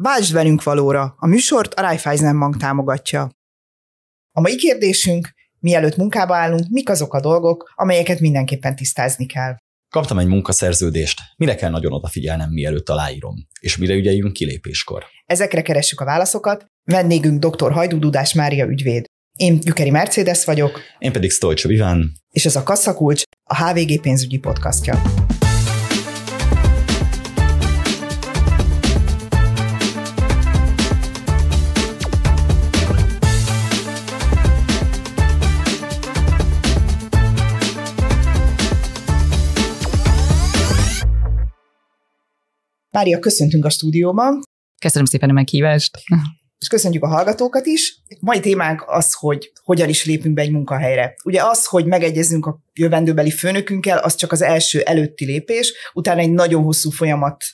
Váltsd velünk valóra! A műsort a Raiffeisen Bank támogatja. A mai kérdésünk, mielőtt munkába állunk, mik azok a dolgok, amelyeket mindenképpen tisztázni kell? Kaptam egy munkaszerződést, mire kell nagyon odafigyelnem, mielőtt aláírom, és mire ügyeljünk kilépéskor. Ezekre keressük a válaszokat. Vendégünk dr. Hajdú Dudás Mária ügyvéd. Én Gyükeri Mercedes vagyok. Én pedig Stolcs Iván. És ez a Kasszakulcs, a HVG pénzügyi podcastja. Mária, köszöntünk a stúdióban. Köszönöm szépen a meghívást. És köszöntjük a hallgatókat is. Mai témánk az, hogy hogyan is lépünk be egy munkahelyre. Ugye az, hogy megegyezünk a jövendőbeli főnökünkkel, az csak az első előtti lépés, utána egy nagyon hosszú folyamat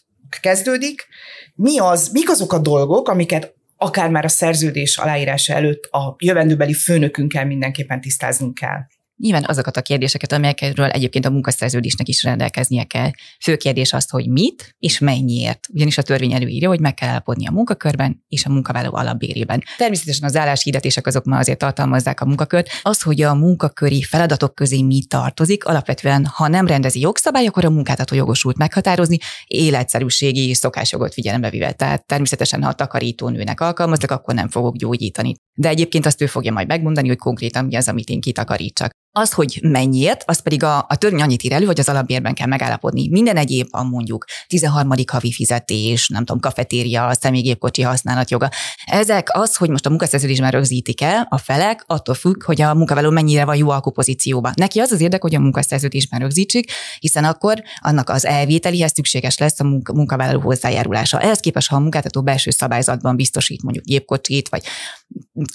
kezdődik. Mi az, mik azok a dolgok, amiket akár már a szerződés aláírása előtt a jövendőbeli főnökünkkel mindenképpen tisztáznunk kell? nyilván azokat a kérdéseket, amelyekről egyébként a munkaszerződésnek is rendelkeznie kell. Fő kérdés az, hogy mit és mennyiért. Ugyanis a törvény előírja, hogy meg kell állapodni a munkakörben és a munkavállaló alapbérében. Természetesen az álláshirdetések azok már azért tartalmazzák a munkakört. Az, hogy a munkaköri feladatok közé mi tartozik, alapvetően, ha nem rendezi jogszabály, akkor a munkáltató jogosult meghatározni, életszerűségi és szokásjogot figyelembe vivel. Tehát természetesen, ha a takarító nőnek alkalmaznak, akkor nem fogok gyógyítani de egyébként azt ő fogja majd megmondani, hogy konkrétan mi az, amit én kitakarítsak. Az, hogy mennyiért, az pedig a, a törvény annyit ír elő, hogy az alapbérben kell megállapodni. Minden egyéb van mondjuk 13. havi fizetés, nem tudom, kafetéria, személygépkocsi használatjoga. Ezek az, hogy most a munkaszerződésben rögzítik el a felek, attól függ, hogy a munkavállaló mennyire van jó alkupozícióban. Neki az az érdek, hogy a munkaszerződésben rögzítsék, hiszen akkor annak az elvételihez szükséges lesz a munkavállaló hozzájárulása. Ehhez képest, ha a munkáltató belső szabályzatban biztosít mondjuk gépkocsit, vagy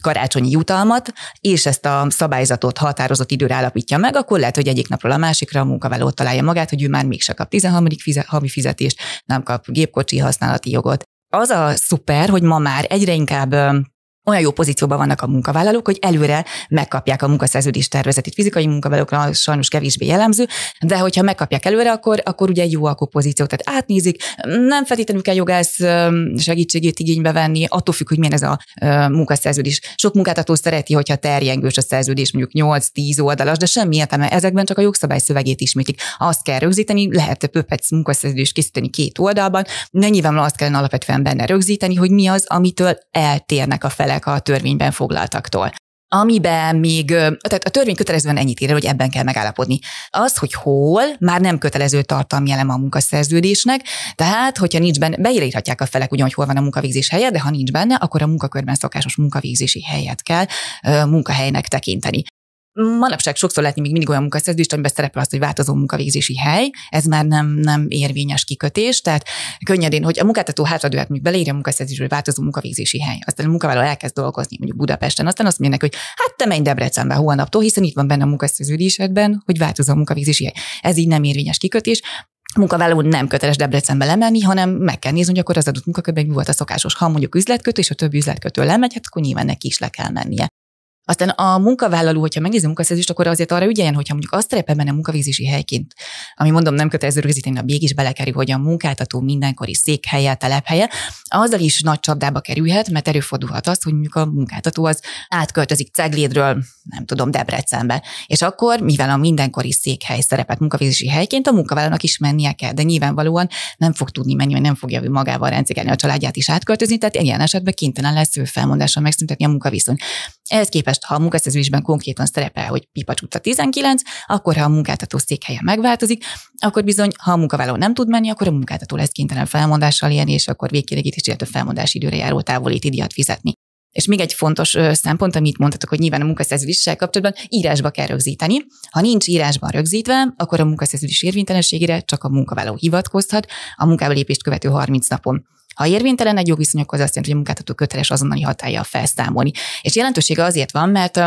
karácsonyi jutalmat, és ezt a szabályzatot határozott időre állapítja meg, akkor lehet, hogy egyik napról a másikra a munkavállaló találja magát, hogy ő már mégse kap 13. havi fizetést, nem kap gépkocsi használati jogot. Az a szuper, hogy ma már egyre inkább olyan jó pozícióban vannak a munkavállalók, hogy előre megkapják a munkaszerződés tervezetét. Fizikai munkavállalókra sajnos kevésbé jellemző, de hogyha megkapják előre, akkor, akkor ugye jó alkó pozíció. Tehát átnézik, nem feltétlenül kell jogász segítségét igénybe venni, attól függ, hogy milyen ez a munkaszerződés. Sok munkáltató szereti, hogyha terjengős a szerződés, mondjuk 8-10 oldalas, de semmi értelme. Ezekben csak a jogszabály szövegét ismétlik. Azt kell rögzíteni, lehet pöpec munkaszerződést készíteni két oldalban, de nyilvánvalóan azt kellene alapvetően benne rögzíteni, hogy mi az, amitől eltérnek a felek eltérőek a törvényben foglaltaktól amiben még, tehát a törvény kötelezően ennyit ír, hogy ebben kell megállapodni. Az, hogy hol, már nem kötelező tartalmi elem a munkaszerződésnek, tehát, hogyha nincs benne, beírhatják a felek ugyan, hogy hol van a munkavégzés helye, de ha nincs benne, akkor a munkakörben szokásos munkavégzési helyet kell munkahelynek tekinteni manapság sokszor látni még mindig olyan munkaszerződést, amiben szerepel az, hogy változó munkavégzési hely, ez már nem, nem érvényes kikötés, tehát könnyedén, hogy a munkáltató hátradőhet mondjuk beleírja a munkaszerződésbe, hogy változó munkavégzési hely, aztán a munkavállaló elkezd dolgozni mondjuk Budapesten, aztán azt mondják, hogy hát te menj Debrecenbe holnaptól, hiszen itt van benne a munkaszerződésedben, hogy változó munkavégzési hely. Ez így nem érvényes kikötés, a munkavállaló nem köteles Debrecenbe lemenni, hanem meg kell nézni, hogy akkor az adott munkakörben mi volt a szokásos. Ha mondjuk üzletkötő, és a többi üzletkötő lemegy, hát akkor nyilván neki is le kell mennie. Aztán a munkavállaló, hogyha megnézi a munkaszerzést, akkor azért arra ügyeljen, hogyha mondjuk azt szerepel benne munkavégzési helyként, ami mondom nem kötelező rögzíteni, a mégis belekerül, hogy a munkáltató mindenkori székhelye, telephelye, azzal is nagy csapdába kerülhet, mert előfordulhat az, hogy mondjuk a munkáltató az átköltözik Ceglédről, nem tudom, Debrecenbe. És akkor, mivel a mindenkori székhely szerepet munkavégzési helyként, a munkavállalónak is mennie kell, de nyilvánvalóan nem fog tudni menni, vagy nem fogja magával rendszerelni a családját is átköltözni, tehát ilyen esetben kénytelen lesz ő felmondásra megszüntetni a munkaviszony. Ehhez képest, ha a munkaszerzésben konkrétan szerepel, hogy Pipacs utca 19, akkor ha a munkáltató székhelye megváltozik, akkor bizony, ha a munkavállaló nem tud menni, akkor a munkáltató lesz kénytelen felmondással élni, és akkor végkielégítés, illetve felmondás időre járó távolíti díjat fizetni. És még egy fontos szempont, amit mondhatok, hogy nyilván a munkaszerződéssel kapcsolatban írásba kell rögzíteni. Ha nincs írásban rögzítve, akkor a munkaszerződés érvénytelenségére csak a munkavállaló hivatkozhat a munkába lépést követő 30 napon. Ha érvénytelen egy jogviszony, az azt jelenti, hogy a munkáltató köteles azonnali hatája felszámolni. És jelentősége azért van, mert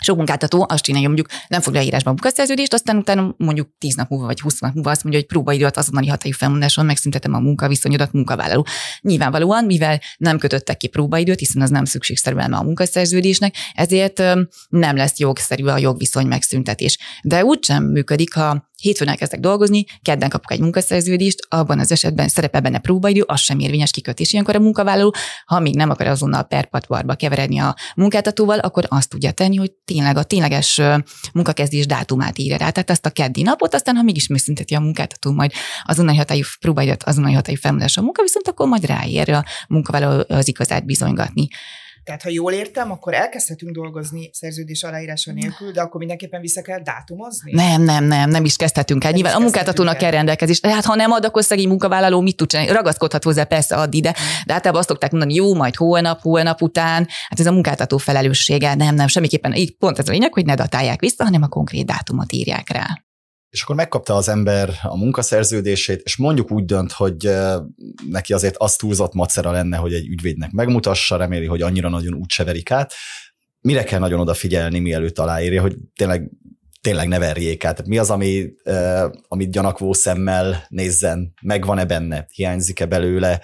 sok munkáltató azt csinálja, mondjuk nem fogja írásba a munkaszerződést, aztán utána mondjuk 10 nap múlva vagy 20 nap múlva azt mondja, hogy próbaidőt azonnali hatályú felmondáson megszüntetem a munkaviszonyodat munkavállaló. Nyilvánvalóan, mivel nem kötöttek ki próbaidőt, hiszen az nem szükségszerű a munkaszerződésnek, ezért nem lesz jogszerű a jogviszony megszüntetés. De úgysem működik, ha hétfőn elkezdek dolgozni, kedden kapok egy munkaszerződést, abban az esetben szerepel benne próbaidő, az sem érvényes kikötés. Ilyenkor a munkavállaló, ha még nem akar azonnal perpatvarba keveredni a munkáltatóval, akkor azt tudja tenni, hogy tényleg a tényleges munkakezdés dátumát írja rá. Tehát azt a keddi napot, aztán ha mégis megszünteti a munkáltató majd azonnali hatályú próbaidőt, azonnali hatályú felmondás a munka, viszont akkor majd ráér a munkavállaló az igazát bizonygatni. Tehát, ha jól értem, akkor elkezdhetünk dolgozni szerződés aláírása nélkül, de akkor mindenképpen vissza kell dátumozni? Nem, nem, nem, nem is kezdhetünk el. Nyilván a munkáltatónak kell rendelkezés. Tehát, ha nem ad, akkor szegény munkavállaló mit tud csinálni? Ragaszkodhat hozzá persze addig, de, de általában azt szokták mondani, jó, majd holnap, holnap után. Hát ez a munkáltató felelőssége. Nem, nem, semmiképpen. Így pont ez a lényeg, hogy ne datálják vissza, hanem a konkrét dátumot írják rá és akkor megkapta az ember a munkaszerződését, és mondjuk úgy dönt, hogy neki azért az túlzott macera lenne, hogy egy ügyvédnek megmutassa, reméli, hogy annyira nagyon úgy severik át. Mire kell nagyon odafigyelni, mielőtt aláírja, hogy tényleg tényleg ne verjék át. mi az, ami, amit gyanakvó szemmel nézzen, megvan-e benne, hiányzik-e belőle,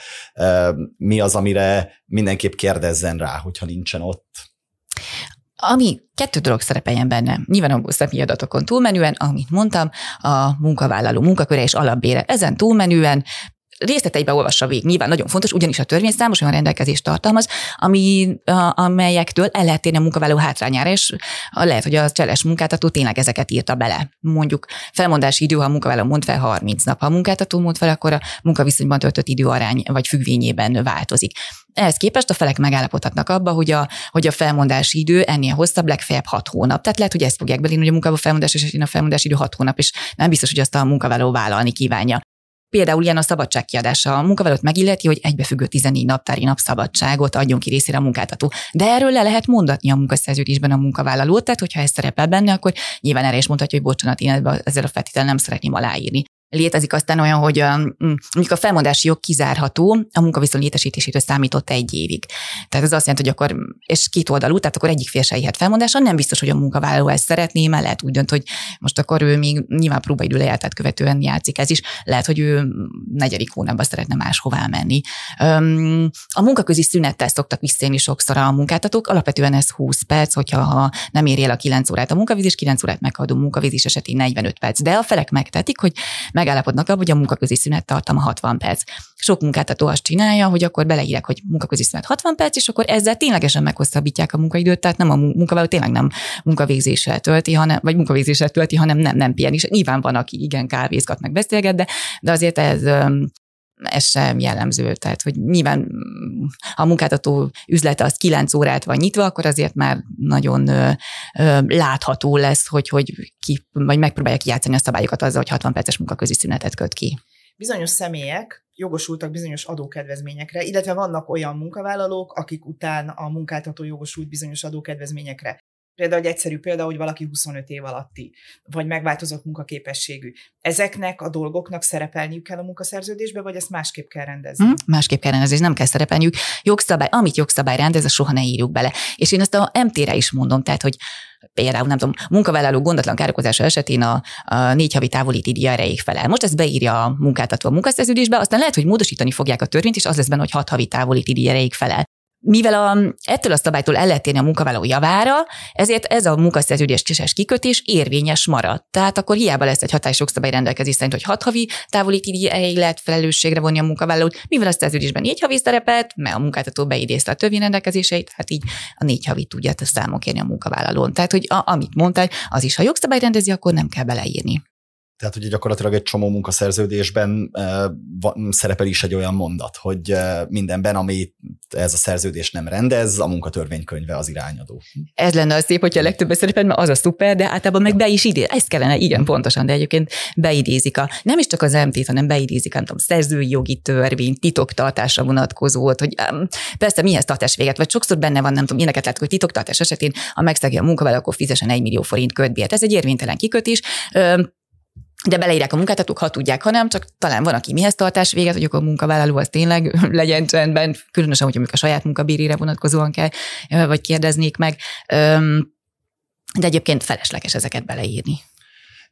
mi az, amire mindenképp kérdezzen rá, hogyha nincsen ott ami kettő dolog szerepeljen benne. Nyilván a szemi adatokon túlmenően, amit mondtam, a munkavállaló munkaköre és alapbére. Ezen túlmenően részleteiben olvassa végig. Nyilván nagyon fontos, ugyanis a törvény számos olyan rendelkezést tartalmaz, ami, a, amelyektől el lehet térni a munkavállaló hátrányára, és lehet, hogy a cseles munkáltató tényleg ezeket írta bele. Mondjuk felmondási idő, ha a munkavállaló mond fel 30 nap, ha a munkáltató mond fel, akkor a munkaviszonyban töltött időarány vagy függvényében változik. Ehhez képest a felek megállapodhatnak abba, hogy a, hogy a felmondási idő ennél hosszabb, legfeljebb 6 hónap. Tehát lehet, hogy ezt fogják belírni, hogy a munkába felmondás és a felmondási idő 6 hónap, és nem biztos, hogy azt a munkavállaló vállalni kívánja. Például ilyen a szabadságkiadása. A munkavállalót megilleti, hogy egybefüggő 14 naptári napszabadságot adjon ki részére a munkáltató. De erről le lehet mondatni a munkaszerződésben a munkavállalót, tehát hogyha ez szerepel benne, akkor nyilván erre is mondhatja, hogy bocsánat, én ezzel a feltétel nem szeretném aláírni létezik aztán olyan, hogy mm, mondjuk a felmondási jog kizárható, a munkaviszony létesítésétől számított egy évig. Tehát ez azt jelenti, hogy akkor, és két oldalú, tehát akkor egyik fél se ihet felmondása, nem biztos, hogy a munkavállaló ezt szeretné, mert lehet úgy dönt, hogy most akkor ő még nyilván próbaidő lejártát követően játszik ez is, lehet, hogy ő negyedik hónapban szeretne máshová menni. A munkaközi szünettel szoktak visszélni sokszor a munkáltatók, alapvetően ez 20 perc, hogyha ha nem éri el a 9 órát a munkavízés, 9 órát meghaladó munkavízés esetén 45 perc. De a felek megtetik, hogy meg megállapodnak abban, hogy a munkaközi szünet tartama 60 perc. Sok munkáltató azt csinálja, hogy akkor beleírják, hogy munkaközi szünet 60 perc, és akkor ezzel ténylegesen meghosszabbítják a munkaidőt, tehát nem a munkavállaló tényleg nem munkavégzéssel tölti, hanem, vagy munkavégzéssel tölti, hanem nem, nem pihen is. Nyilván van, aki igen kávézgat, meg beszélget, de, de azért ez ez sem jellemző. Tehát, hogy nyilván mm, a munkáltató üzlete az 9 órát van nyitva, akkor azért már nagyon ö, ö, látható lesz, hogy, hogy ki, vagy megpróbálja kijátszani a szabályokat azzal, hogy 60 perces munkaközi szünetet köt ki. Bizonyos személyek jogosultak bizonyos adókedvezményekre, illetve vannak olyan munkavállalók, akik után a munkáltató jogosult bizonyos adókedvezményekre. Például egy egyszerű példa, hogy valaki 25 év alatti, vagy megváltozott munkaképességű. Ezeknek a dolgoknak szerepelniük kell a munkaszerződésbe, vagy ezt másképp kell rendezni? Hmm, másképp kell rendezni, és nem kell szerepelniük. Jogszabály, amit jogszabály rendez, azt soha ne írjuk bele. És én ezt a MT-re is mondom, tehát, hogy például, nem tudom, munkavállaló gondatlan károkozása esetén a, a négy havi távolíti díja erejéig felel. Most ezt beírja a munkáltató a munkaszerződésbe, aztán lehet, hogy módosítani fogják a törvényt, és az lesz benne, hogy hat havi távolíti díja erejéig felel mivel a, ettől a szabálytól el lehet a munkavállaló javára, ezért ez a munkaszerződés kises kikötés érvényes maradt. Tehát akkor hiába lesz egy hatályos jogszabály rendelkezés szerint, hogy hat havi távolítéig lehet felelősségre vonni a munkavállalót, mivel a szerződésben négy havi szerepet, mert a munkáltató beidézte a rendelkezéseit, hát így a négy havi tudja ezt számon kérni a munkavállalón. Tehát, hogy a, amit mondtál, az is, ha jogszabály rendezi, akkor nem kell beleírni. Tehát ugye gyakorlatilag egy csomó munkaszerződésben eh, szerepel is egy olyan mondat, hogy eh, mindenben, ami ez a szerződés nem rendez, a munkatörvénykönyve az irányadó. Ez lenne a szép, hogyha a legtöbb szerepel, mert az a szuper, de általában meg be is idéz. Ez kellene, igen, pontosan, de egyébként beidézik a, nem is csak az MT-t, hanem beidézik, nem tudom, szerzőjogi törvény, titoktartásra vonatkozót, hogy persze mihez tartás véget, vagy sokszor benne van, nem tudom, ilyeneket látok, hogy titoktartás esetén, a megszegi a munkavállaló, fizesen fizessen 1 millió forint kötbért. Ez egy érvénytelen kikötés de beleírják a munkáltatók, ha tudják, ha nem, csak talán van, aki mihez tartás véget, hogy akkor a munkavállaló az tényleg legyen csendben, különösen, hogy a saját munkabírére vonatkozóan kell, vagy kérdeznék meg. De egyébként felesleges ezeket beleírni.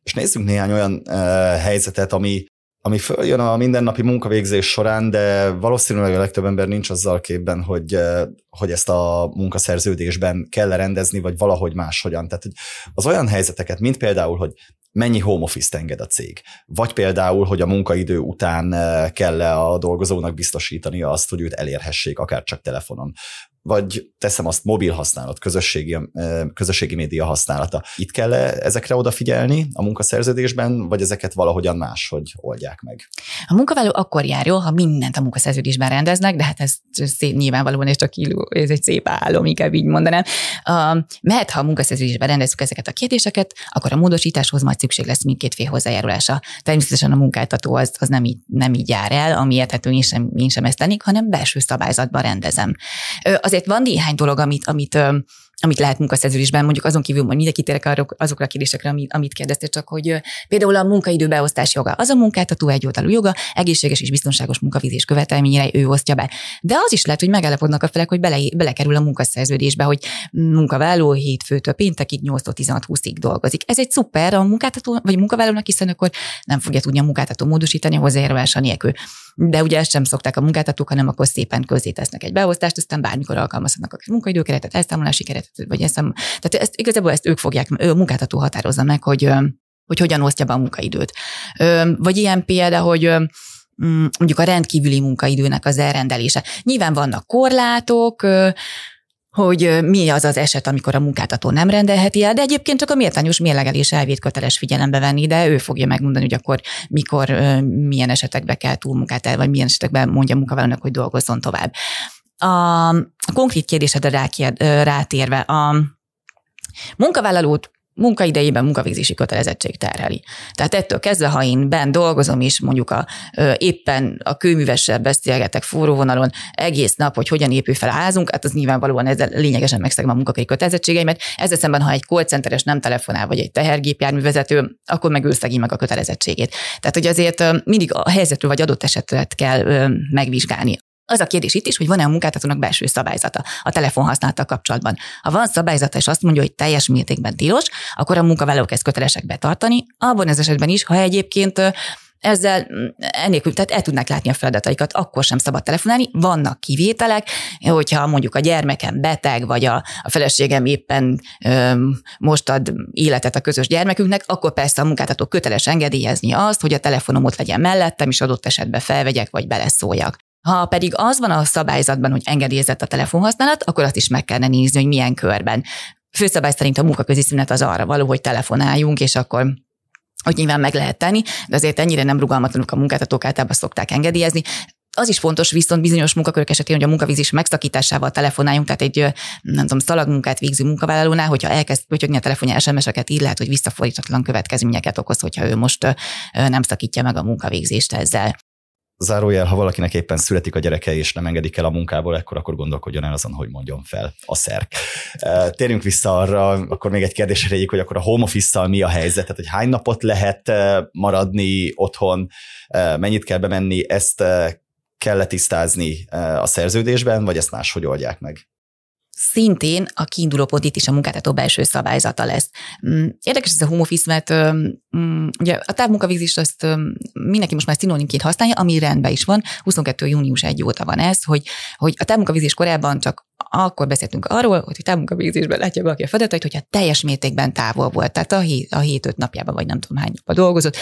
És nézzünk néhány olyan uh, helyzetet, ami ami följön a mindennapi munkavégzés során, de valószínűleg a legtöbb ember nincs azzal képben, hogy, eh, hogy ezt a munkaszerződésben kell rendezni, vagy valahogy máshogyan. Tehát hogy az olyan helyzeteket, mint például, hogy mennyi home office enged a cég, vagy például, hogy a munkaidő után eh, kell -e a dolgozónak biztosítani azt, hogy őt elérhessék akár csak telefonon, vagy teszem azt mobil használat, közösségi, közösségi média használata. Itt kell -e ezekre odafigyelni a munkaszerződésben, vagy ezeket valahogyan máshogy oldják meg? A munkavállaló akkor jár jól, ha mindent a munkaszerződésben rendeznek, de hát ez szép nyilvánvalóan, és csak illú, ez egy szép álom, inkább így mondanám. mert ha a munkaszerződésben rendezzük ezeket a kérdéseket, akkor a módosításhoz majd szükség lesz mindkét fél hozzájárulása. Természetesen a munkáltató az, az nem, így, nem így jár el, amiért hát én sem, én sem ezt tennék, hanem belső szabályzatban rendezem. Azért azért van néhány dolog, amit, amit amit lehet munkaszerződésben, mondjuk azon kívül, hogy mindenki térek azokra a kérdésekre, amit, kérdezte, csak hogy például a munkaidőbeosztás joga. Az a munkáltató egyoldalú joga, egészséges és biztonságos munkavizés követelményére ő osztja be. De az is lehet, hogy megállapodnak a felek, hogy bele, belekerül a munkaszerződésbe, hogy munkavállaló hétfőtől péntekig 8-16-20-ig dolgozik. Ez egy szuper a munkáltató vagy a munkavállalónak, hiszen akkor nem fogja tudni a munkáltató módosítani a hozzájárulása nélkül. De ugye ezt sem szokták a munkáltatók, hanem akkor szépen közzétesznek egy beosztást, aztán bármikor alkalmazhatnak a munkaidőkeretet, elszámolási keretet, vagy ezt, tehát ezt, igazából ezt ők fogják, ő a munkáltató határozza meg, hogy, hogy hogyan osztja be a munkaidőt. Vagy ilyen példa, hogy mm, mondjuk a rendkívüli munkaidőnek az elrendelése. Nyilván vannak korlátok, hogy mi az az eset, amikor a munkáltató nem rendelheti el, de egyébként csak a méltányos mérlegelés elvét köteles figyelembe venni, de ő fogja megmondani, hogy akkor mikor, milyen esetekbe kell túlmunkát el, vagy milyen esetekben mondja a munkavállalónak, hogy dolgozzon tovább. A, konkrét kérdésedre rákér, rátérve, a munkavállalót munkaidejében munkavégzési kötelezettség terheli. Tehát ettől kezdve, ha én ben dolgozom, és mondjuk a, éppen a kőművessel beszélgetek forróvonalon egész nap, hogy hogyan épül fel a házunk, hát az nyilvánvalóan ezzel lényegesen megszegem a munkakai kötelezettségeimet. Ezzel szemben, ha egy callcenteres nem telefonál, vagy egy tehergépjárművezető, akkor meg őszegi meg a kötelezettségét. Tehát, hogy azért mindig a helyzetről vagy adott esetet kell megvizsgálni. Az a kérdés itt is, hogy van-e a munkáltatónak belső szabályzata a telefonhasználattal kapcsolatban. Ha van szabályzata, és azt mondja, hogy teljes mértékben tilos, akkor a munkavállalók ezt kötelesek betartani, abban az esetben is, ha egyébként ezzel mm, enélkül, tehát el tudnák látni a feladataikat, akkor sem szabad telefonálni. Vannak kivételek, hogyha mondjuk a gyermekem beteg, vagy a, a feleségem éppen ö, most ad életet a közös gyermekünknek, akkor persze a munkáltató köteles engedélyezni azt, hogy a telefonom ott legyen mellettem, és adott esetben felvegyek, vagy beleszóljak. Ha pedig az van a szabályzatban, hogy engedélyezett a telefonhasználat, akkor azt is meg kellene nézni, hogy milyen körben. Főszabály szerint a munkaközi szünet az arra való, hogy telefonáljunk, és akkor hogy nyilván meg lehet tenni, de azért ennyire nem rugalmatlanok a munkáltatók általában szokták engedélyezni. Az is fontos viszont bizonyos munkakörök esetén, hogy a munkavízés megszakításával telefonáljunk, tehát egy nem tudom, szalagmunkát végző munkavállalónál, hogyha elkezd pötyögni a telefonja SMS-eket, így lehet, hogy visszafordítatlan következményeket okoz, hogyha ő most nem szakítja meg a munkavégzést ezzel zárójel, ha valakinek éppen születik a gyereke, és nem engedik el a munkából, ekkor akkor gondolkodjon el azon, hogy mondjon fel a szerk. Térjünk vissza arra, akkor még egy kérdés erejéig, hogy akkor a home office mi a helyzet, tehát hogy hány napot lehet maradni otthon, mennyit kell bemenni, ezt kell tisztázni a szerződésben, vagy ezt máshogy oldják meg? szintén a kiinduló pont itt is a munkáltató belső szabályzata lesz. Mm, érdekes ez a home office, mert mm, ugye a távmunkavégzést azt mindenki most már szinonimként használja, ami rendben is van. 22. június 1 óta van ez, hogy, hogy a távmunkavégzés korábban csak akkor beszéltünk arról, hogy a támunkabégzésben látja valaki a feladatait, hogyha teljes mértékben távol volt, tehát a, hét, a hét öt napjában, vagy nem tudom hány napban dolgozott.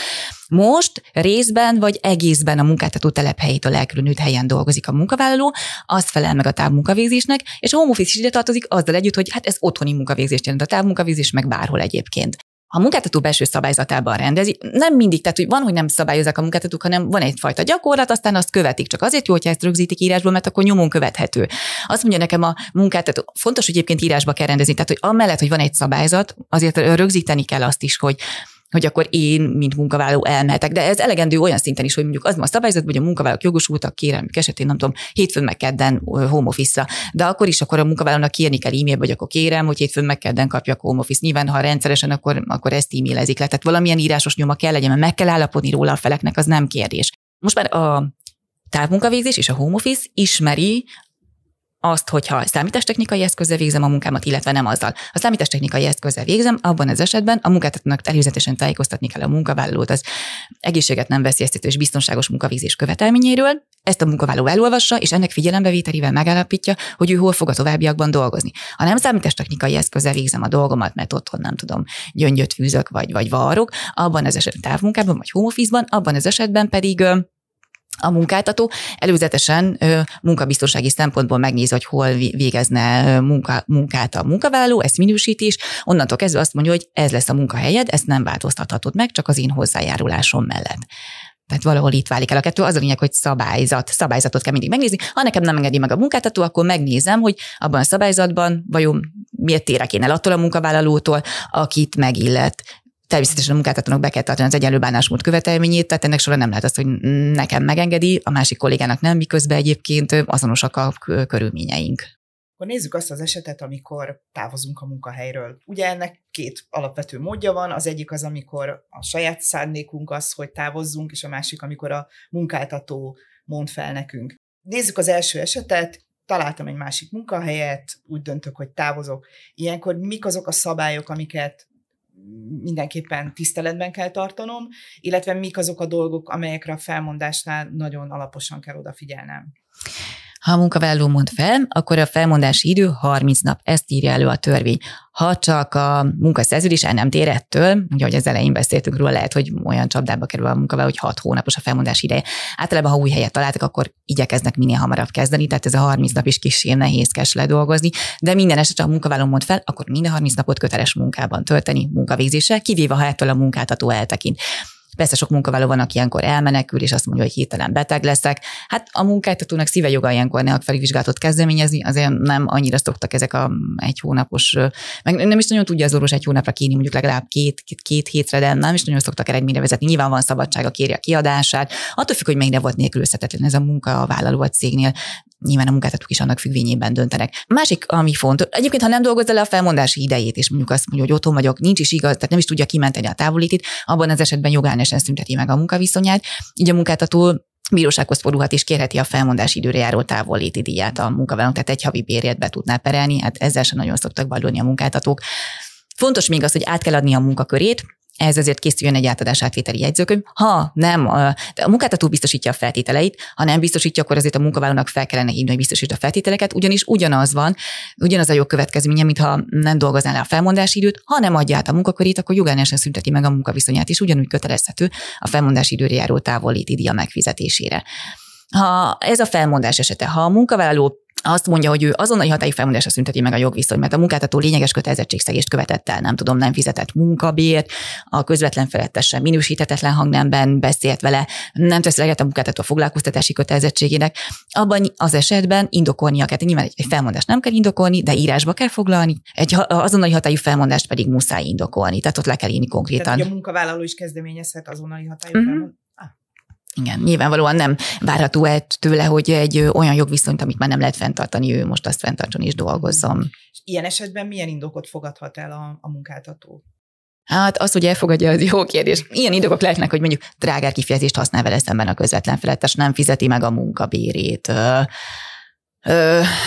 Most részben vagy egészben a munkáltató telephelyétől elkülönült helyen dolgozik a munkavállaló, azt felel meg a távmunkavégzésnek, és a home office is ide tartozik azzal együtt, hogy hát ez otthoni munkavégzést jelent a távmunkavégzés, meg bárhol egyébként a munkáltató belső szabályzatában rendezi. Nem mindig, tehát hogy van, hogy nem szabályozzák a munkáltatók, hanem van egyfajta gyakorlat, aztán azt követik. Csak azért jó, hogyha ezt rögzítik írásból, mert akkor nyomon követhető. Azt mondja nekem a munkáltató, fontos, hogy egyébként írásba kell rendezni. Tehát, hogy amellett, hogy van egy szabályzat, azért rögzíteni kell azt is, hogy hogy akkor én, mint munkavállaló elmehetek. De ez elegendő olyan szinten is, hogy mondjuk az ma a szabályzat, hogy a munkavállalók jogosultak kérelmük esetén, nem tudom, hétfőn meg kedden home office De akkor is akkor a munkavállalónak kérni kell e mail hogy akkor kérem, hogy hétfőn meg kedden kapjak home office. Nyilván, ha rendszeresen, akkor, akkor ezt e-mailezik le. Tehát valamilyen írásos nyoma kell legyen, mert meg kell állapodni róla a feleknek, az nem kérdés. Most már a távmunkavégzés és a home office ismeri azt, hogyha számítástechnikai eszköze végzem a munkámat, illetve nem azzal. A számítástechnikai eszköze végzem, abban az esetben a munkáltatónak előzetesen tájékoztatni kell a munkavállalót az egészséget nem veszélyeztető és biztonságos munkavégzés követelményéről. Ezt a munkavállaló elolvassa, és ennek figyelembevételével megállapítja, hogy ő hol fog a továbbiakban dolgozni. Ha nem számítástechnikai eszköze végzem a dolgomat, mert otthon nem tudom, gyöngyöt fűzök vagy, vagy varrok, abban az esetben távmunkában vagy home abban az esetben pedig a munkáltató előzetesen munkabiztonsági szempontból megnéz, hogy hol végezne munka, munkát a munkavállaló, ezt minősíti is, onnantól kezdve azt mondja, hogy ez lesz a munkahelyed, ezt nem változtathatod meg, csak az én hozzájárulásom mellett. Tehát valahol itt válik el a kettő. Az a lényeg, hogy szabályzat, szabályzatot kell mindig megnézni. Ha nekem nem engedi meg a munkáltató, akkor megnézem, hogy abban a szabályzatban vajon miért térek én el attól a munkavállalótól, akit megillet természetesen a munkáltatónak be kell tartani az egyenlő bánásmód követelményét, tehát ennek során nem lehet azt, hogy nekem megengedi, a másik kollégának nem, miközben egyébként azonosak a körülményeink. Akkor nézzük azt az esetet, amikor távozunk a munkahelyről. Ugye ennek két alapvető módja van, az egyik az, amikor a saját szándékunk az, hogy távozzunk, és a másik, amikor a munkáltató mond fel nekünk. Nézzük az első esetet, találtam egy másik munkahelyet, úgy döntök, hogy távozok. Ilyenkor mik azok a szabályok, amiket mindenképpen tiszteletben kell tartanom, illetve mik azok a dolgok, amelyekre a felmondásnál nagyon alaposan kell odafigyelnem. Ha a munkavállaló mond fel, akkor a felmondási idő 30 nap, ezt írja elő a törvény. Ha csak a munkaszerződés el nem tér ettől, ugye, ahogy az elején beszéltünk róla, lehet, hogy olyan csapdába kerül a munkavállaló, hogy 6 hónapos a felmondás ideje. Általában, ha új helyet találtak, akkor igyekeznek minél hamarabb kezdeni, tehát ez a 30 nap is kicsi nehézkes ledolgozni, de minden esetre, ha a munkavállaló mond fel, akkor minden 30 napot köteles munkában tölteni munkavégzéssel, kivéve ha ettől a munkáltató eltekint. Persze sok munkavállaló van, aki ilyenkor elmenekül, és azt mondja, hogy hirtelen beteg leszek. Hát a munkáltatónak szíve joga ilyenkor ne felvizsgálatot kezdeményezni, azért nem annyira szoktak ezek a egy hónapos, meg nem is nagyon tudja az orvos egy hónapra kéni, mondjuk legalább két, két, két hétre, de nem is nagyon szoktak eredményre vezetni. Nyilván van szabadsága, kérje a kiadását. Attól függ, hogy mennyire volt nélkülözhetetlen ez a munkavállaló a cégnél nyilván a munkáltatók is annak függvényében döntenek. A másik, ami fontos, egyébként, ha nem dolgozza le a felmondási idejét, és mondjuk azt mondja, hogy otthon vagyok, nincs is igaz, tehát nem is tudja kimenteni a távolítit, abban az esetben jogállásán szünteti meg a munkaviszonyát, így a munkáltató bírósághoz fordulhat és kérheti a felmondás időre járó távolléti díját a munkavállalónak, tehát egy havi bérjét be tudná perelni, hát ezzel sem nagyon szoktak ballonni a munkáltatók. Fontos még az, hogy át kell adni a munkakörét, ez azért készüljön egy átadás átvételi jegyzőkönyv. Ha nem, a, a munkáltató biztosítja a feltételeit, ha nem biztosítja, akkor azért a munkavállalónak fel kellene hívni, hogy biztosítsa a feltételeket, ugyanis ugyanaz van, ugyanaz a következménye, mintha nem dolgozná le a felmondási időt, ha nem adja át a munkakörét, akkor jogellenesen szünteti meg a munkaviszonyát, és ugyanúgy kötelezhető a felmondási időre járó távolíti díja megfizetésére. Ha ez a felmondás esete, ha a munkavállaló azt mondja, hogy ő azonnali hatályú felmondásra szünteti meg a jogviszony, mert a munkáltató lényeges kötelezettségszegést követett el, nem tudom, nem fizetett munkabért, a közvetlen felettese minősíthetetlen hangnemben beszélt vele, nem tesz eleget a munkáltató foglalkoztatási kötelezettségének. Abban az esetben indokolnia kell, nyilván egy felmondást nem kell indokolni, de írásba kell foglalni, egy azonnali hatályú felmondást pedig muszáj indokolni, tehát ott le kell írni konkrétan. Tehát, a munkavállaló is kezdeményezhet azonnali hatályú mm-hmm. Igen, nyilvánvalóan nem várható el tőle, hogy egy olyan jogviszonyt, amit már nem lehet fenntartani, ő most azt fenntartson és dolgozzon. Ilyen esetben milyen indokot fogadhat el a, a munkáltató? Hát az, hogy elfogadja, az jó kérdés. Ilyen indokok lehetnek, hogy mondjuk drágár kifejezést használ vele szemben a közvetlen felettes, nem fizeti meg a munkabérét,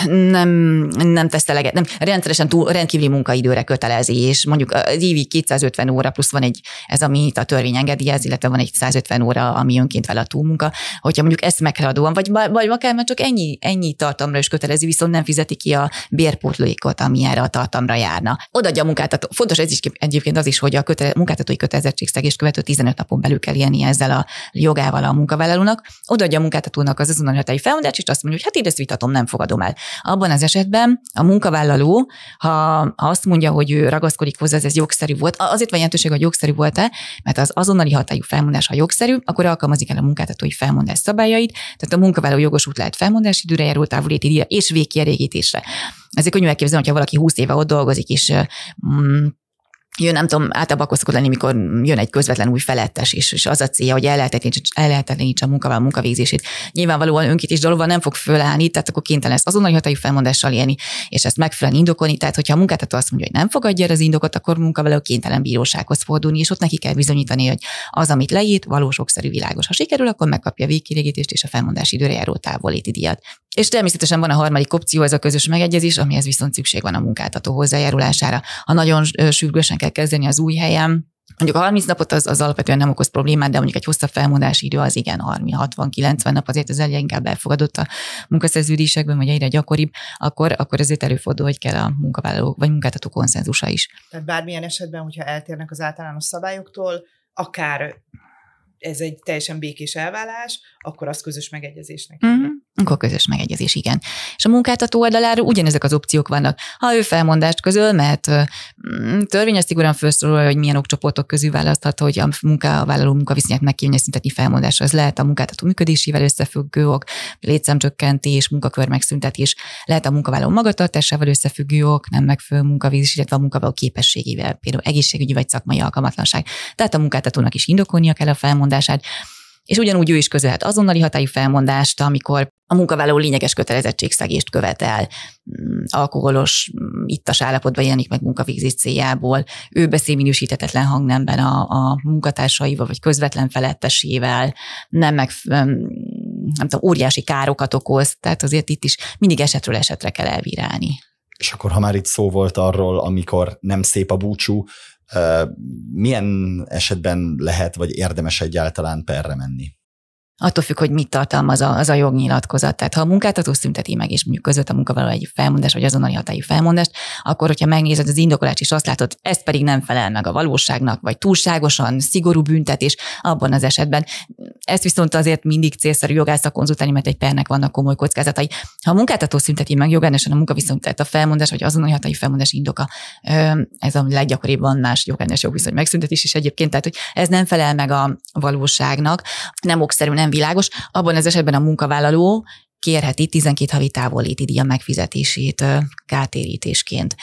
nem, nem tesz eleget, nem, rendszeresen túl, rendkívüli munkaidőre kötelezi, és mondjuk az évig 250 óra, plusz van egy, ez itt a törvény ez, illetve van egy 150 óra, ami önként vele a túlmunka, hogyha mondjuk ezt meghaladóan, vagy, vagy akár már csak ennyi, ennyi tartamra is kötelezi, viszont nem fizeti ki a bérpótlóikot, ami erre a tartamra járna. Odaadja a munkáltató. Fontos ez is, egyébként az is, hogy a köte, munkáltatói kötelezettségszegést követő 15 napon belül kell élni ezzel a jogával a munkavállalónak. Odaadja a munkáltatónak az azonnal hatályi felmondást, és azt mondja, hogy hát én ezt vitatom, nem nem fogadom el. Abban az esetben a munkavállaló, ha, ha azt mondja, hogy ő ragaszkodik hozzá, ez, ez jogszerű volt, azért van jelentőség, hogy jogszerű volt-e, mert az azonnali hatályú felmondás, ha jogszerű, akkor alkalmazik el a munkáltatói felmondás szabályait, tehát a munkavállaló jogosult lehet felmondási időre járó távoléti díjra és végkielégítésre. Ezek könnyű elképzelni, hogyha valaki 20 éve ott dolgozik, és mm, jön, nem tudom, általában akkor szokott lenni, mikor jön egy közvetlen új felettes is, és az a célja, hogy ellehetetlenítse a munkával a munkavégzését. Nyilvánvalóan önkit is dalóval nem fog fölállni, tehát akkor kénytelen lesz azonnali hatályú felmondással élni, és ezt megfelelően indokolni. Tehát, hogyha a munkáltató azt mondja, hogy nem fogadja el az indokot, akkor munkavállaló kénytelen bírósághoz fordulni, és ott neki kell bizonyítani, hogy az, amit leírt, valós okszerű világos. Ha sikerül, akkor megkapja a végkielégítést és a felmondás időre járó távoléti díjat. És természetesen van a harmadik opció, ez a közös megegyezés, amihez viszont szükség van a munkáltató hozzájárulására. Ha nagyon sürgősen kell kezdeni az új helyen, Mondjuk a 30 napot az, az alapvetően nem okoz problémát, de mondjuk egy hosszabb felmondási idő az igen, 30-60-90 nap azért az egyre inkább elfogadott a munkaszerződésekben, vagy egyre gyakoribb, akkor, akkor ezért előfordul, hogy kell a munkavállaló vagy munkáltató konszenzusa is. Tehát bármilyen esetben, hogyha eltérnek az általános szabályoktól, akár ez egy teljesen békés elvállás, akkor az közös megegyezésnek. Mm-hmm. Akkor közös megegyezés, igen. És a munkáltató oldaláról ugyanezek az opciók vannak. Ha ő felmondást közöl, mert mm, törvény azt szigorúan felszorolja, hogy milyen okcsoportok közül választhat, hogy a munkavállaló munkaviszonyát megkényeztetni felmondás, az lehet a munkáltató működésével összefüggő ok, létszámcsökkentés, munkakör megszüntetés, lehet a munkavállaló magatartásával összefüggő ok, nem megfelelő munkavízis, illetve a munkavállaló képességével, például egészségügyi vagy szakmai alkalmatlanság. Tehát a munkáltatónak is indokolnia kell a felmondását és ugyanúgy ő is közölhet azonnali hatályú felmondást, amikor a munkavállaló lényeges kötelezettségszegést követel, mm, alkoholos, mm, ittas állapotban jelenik meg munkavégzés céljából, ő beszél minősítetetlen hangnemben a, a munkatársaival, vagy közvetlen felettesével, nem meg mm, nem tudom, óriási károkat okoz, tehát azért itt is mindig esetről esetre kell elvirálni. És akkor, ha már itt szó volt arról, amikor nem szép a búcsú, milyen esetben lehet, vagy érdemes egyáltalán perre menni? attól függ, hogy mit tartalmaz az a, az a jognyilatkozat. Tehát ha a munkáltató szünteti meg, és mondjuk között a munkavállaló egy felmondás, vagy azonnali hatályú felmondást, akkor, hogyha megnézed az indokolás és azt látod, ez pedig nem felel meg a valóságnak, vagy túlságosan szigorú büntetés, abban az esetben ezt viszont azért mindig célszerű jogászra konzultálni, mert egy pernek vannak komoly kockázatai. Ha a munkáltató szünteti meg jogellenesen a munkaviszonyt, tehát a felmondás vagy azonnali hatai felmondás indoka, ez a leggyakoribb más jogellenes jogviszony megszüntetés is egyébként, tehát hogy ez nem felel meg a valóságnak, nem okszerű, nem világos. Abban az esetben a munkavállaló kérheti 12 havi távolléti díja megfizetését kártérítésként.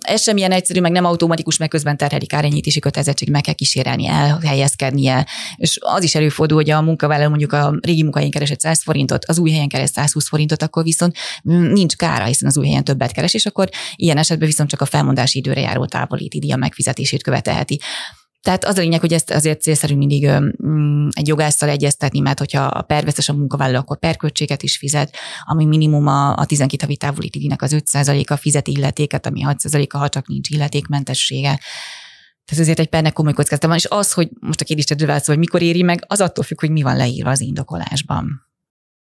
Ez sem ilyen egyszerű, meg nem automatikus, meg közben terheli kárenyítési kötelezettség, meg kell kísérelni, elhelyezkednie. És az is előfordul, hogy a munkavállaló mondjuk a régi munkahelyen keresett 100 forintot, az új helyen keres 120 forintot, akkor viszont nincs kára, hiszen az új helyen többet keres, és akkor ilyen esetben viszont csak a felmondási időre járó távolléti díja megfizetését követelheti. Tehát az a lényeg, hogy ezt azért célszerű mindig mm, egy jogásztal egyeztetni, mert hogyha a perveszes a munkavállaló, akkor perköltséget is fizet, ami minimum a, a 12 havi tidinek az 5%-a fizeti illetéket, ami 6%-a, ha csak nincs illetékmentessége. Tehát azért egy pernek komoly kockázata van, és az, hogy most a kérdésedre válaszol, hogy mikor éri meg, az attól függ, hogy mi van leírva az indokolásban.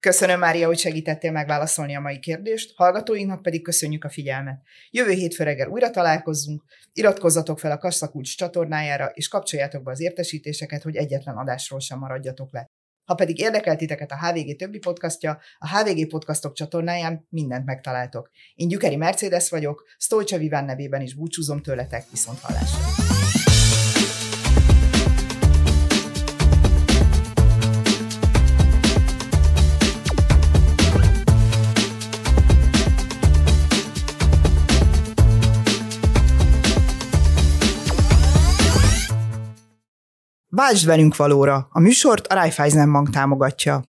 Köszönöm, Mária, hogy segítettél megválaszolni a mai kérdést, hallgatóinknak pedig köszönjük a figyelmet. Jövő hétfő reggel újra találkozzunk, iratkozzatok fel a Kasszakulcs csatornájára, és kapcsoljátok be az értesítéseket, hogy egyetlen adásról sem maradjatok le. Ha pedig érdekel titeket a HVG többi podcastja, a HVG podcastok csatornáján mindent megtaláltok. Én Gyükeri Mercedes vagyok, Stolcsa Viván nevében is búcsúzom tőletek, viszont hallásra! Váltsd velünk valóra! A műsort a Raiffeisen Bank támogatja.